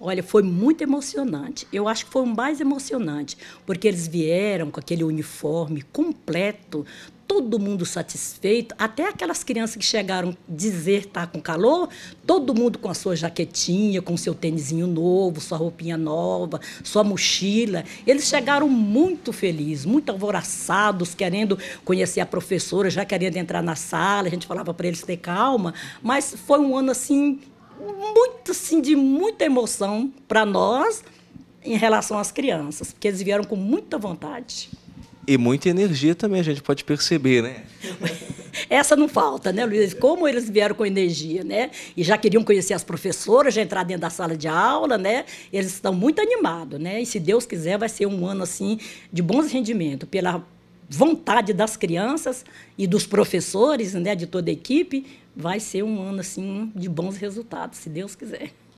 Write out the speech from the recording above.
Olha, foi muito emocionante. Eu acho que foi o mais emocionante, porque eles vieram com aquele uniforme completo, todo mundo satisfeito, até aquelas crianças que chegaram dizer tá com calor, todo mundo com a sua jaquetinha, com seu tênisinho novo, sua roupinha nova, sua mochila. Eles chegaram muito felizes, muito alvoraçados, querendo conhecer a professora, já querendo entrar na sala. A gente falava para eles ter calma, mas foi um ano assim muito assim de muita emoção para nós em relação às crianças, porque eles vieram com muita vontade. E muita energia também, a gente pode perceber, né? Essa não falta, né, Luiz? Como eles vieram com energia, né? E já queriam conhecer as professoras, já entrar dentro da sala de aula, né? Eles estão muito animados, né? E se Deus quiser, vai ser um ano assim de bons rendimentos, pela vontade das crianças e dos professores, né, de toda a equipe, vai ser um ano assim de bons resultados, se Deus quiser.